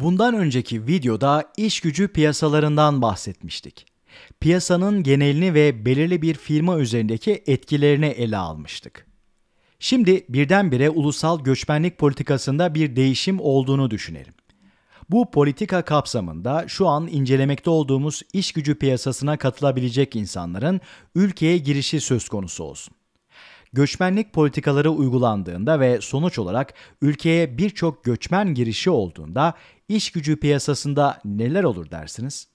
Bundan önceki videoda iş gücü piyasalarından bahsetmiştik. Piyasanın genelini ve belirli bir firma üzerindeki etkilerini ele almıştık. Şimdi birdenbire ulusal göçmenlik politikasında bir değişim olduğunu düşünelim. Bu politika kapsamında şu an incelemekte olduğumuz iş gücü piyasasına katılabilecek insanların ülkeye girişi söz konusu olsun göçmenlik politikaları uygulandığında ve sonuç olarak ülkeye birçok göçmen girişi olduğunda iş gücü piyasasında neler olur dersiniz?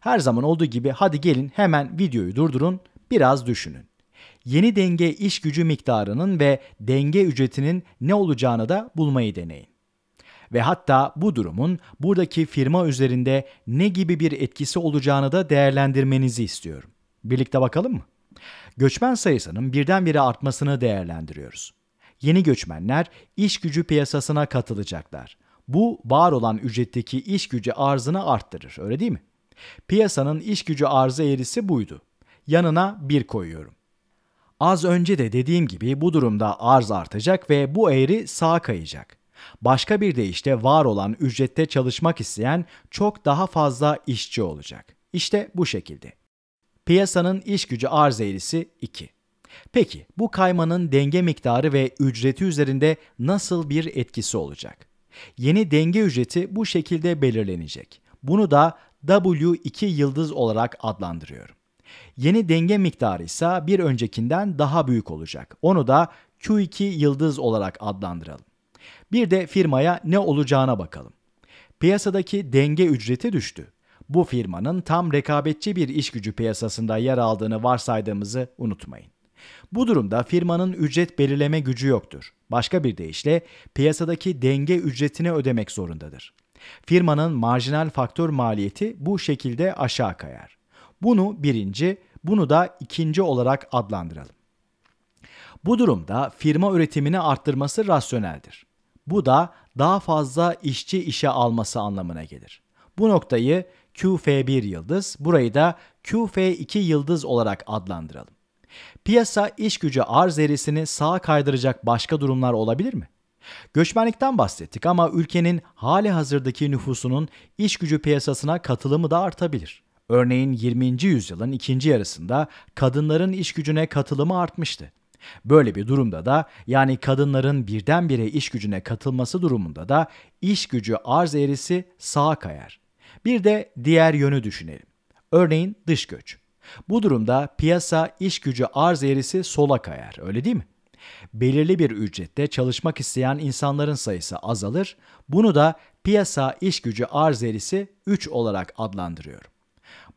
Her zaman olduğu gibi hadi gelin hemen videoyu durdurun, biraz düşünün. Yeni denge iş gücü miktarının ve denge ücretinin ne olacağını da bulmayı deneyin. Ve hatta bu durumun buradaki firma üzerinde ne gibi bir etkisi olacağını da değerlendirmenizi istiyorum. Birlikte bakalım mı? Göçmen sayısının birdenbire artmasını değerlendiriyoruz. Yeni göçmenler iş gücü piyasasına katılacaklar bu var olan ücretteki iş gücü arzını arttırır öyle değil mi? Piyasanın iş gücü arzı eğrisi buydu. Yanına 1 koyuyorum. Az önce de dediğim gibi bu durumda arz artacak ve bu eğri sağa kayacak. Başka bir deyişle var olan ücrette çalışmak isteyen çok daha fazla işçi olacak. İşte bu şekilde. Piyasanın iş gücü arz eğrisi 2. Peki bu kaymanın denge miktarı ve ücreti üzerinde nasıl bir etkisi olacak? Yeni denge ücreti bu şekilde belirlenecek. Bunu da W2 yıldız olarak adlandırıyorum. Yeni denge miktarı ise bir öncekinden daha büyük olacak. Onu da Q2 yıldız olarak adlandıralım. Bir de firmaya ne olacağına bakalım. Piyasadaki denge ücreti düştü. Bu firmanın tam rekabetçi bir iş gücü piyasasında yer aldığını varsaydığımızı unutmayın. Bu durumda firmanın ücret belirleme gücü yoktur. Başka bir deyişle piyasadaki denge ücretini ödemek zorundadır. Firmanın marjinal faktör maliyeti bu şekilde aşağı kayar. Bunu birinci, bunu da ikinci olarak adlandıralım. Bu durumda firma üretimini arttırması rasyoneldir. Bu da daha fazla işçi işe alması anlamına gelir. Bu noktayı QF1 yıldız, burayı da QF2 yıldız olarak adlandıralım. Piyasa iş gücü arz eğrisini sağa kaydıracak başka durumlar olabilir mi? Göçmenlikten bahsettik ama ülkenin hali hazırdaki nüfusunun iş gücü piyasasına katılımı da artabilir. Örneğin 20. yüzyılın ikinci yarısında kadınların iş gücüne katılımı artmıştı. Böyle bir durumda da yani kadınların birdenbire iş gücüne katılması durumunda da iş gücü arz eğrisi sağa kayar. Bir de diğer yönü düşünelim. Örneğin dış göç. Bu durumda piyasa iş gücü arz eğrisi sola kayar, öyle değil mi? Belirli bir ücrette çalışmak isteyen insanların sayısı azalır. Bunu da piyasa iş gücü arz eğrisi 3 olarak adlandırıyorum.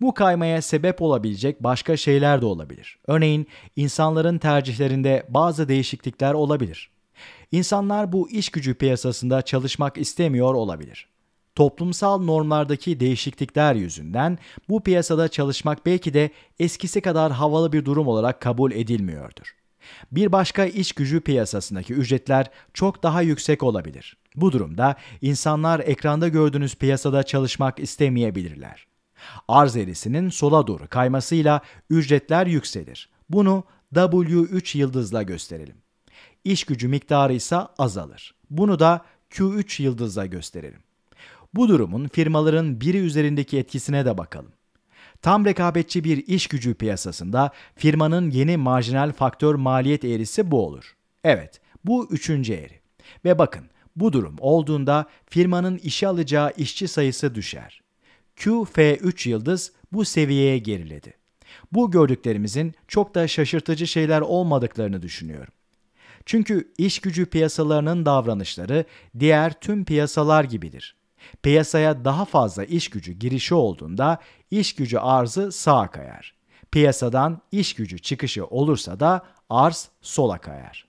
Bu kaymaya sebep olabilecek başka şeyler de olabilir. Örneğin insanların tercihlerinde bazı değişiklikler olabilir. İnsanlar bu iş gücü piyasasında çalışmak istemiyor olabilir toplumsal normlardaki değişiklikler yüzünden bu piyasada çalışmak belki de eskisi kadar havalı bir durum olarak kabul edilmiyordur. Bir başka iş gücü piyasasındaki ücretler çok daha yüksek olabilir. Bu durumda insanlar ekranda gördüğünüz piyasada çalışmak istemeyebilirler. Arz eğrisinin sola doğru kaymasıyla ücretler yükselir. Bunu W3 yıldızla gösterelim. İş gücü miktarı ise azalır. Bunu da Q3 yıldızla gösterelim. Bu durumun firmaların biri üzerindeki etkisine de bakalım. Tam rekabetçi bir iş gücü piyasasında firmanın yeni marjinal faktör maliyet eğrisi bu olur. Evet, bu üçüncü eğri. Ve bakın, bu durum olduğunda firmanın işe alacağı işçi sayısı düşer. QF3 yıldız bu seviyeye geriledi. Bu gördüklerimizin çok da şaşırtıcı şeyler olmadıklarını düşünüyorum. Çünkü iş gücü piyasalarının davranışları diğer tüm piyasalar gibidir. Piyasaya daha fazla iş gücü girişi olduğunda iş gücü arzı sağa kayar. Piyasadan iş gücü çıkışı olursa da arz sola kayar.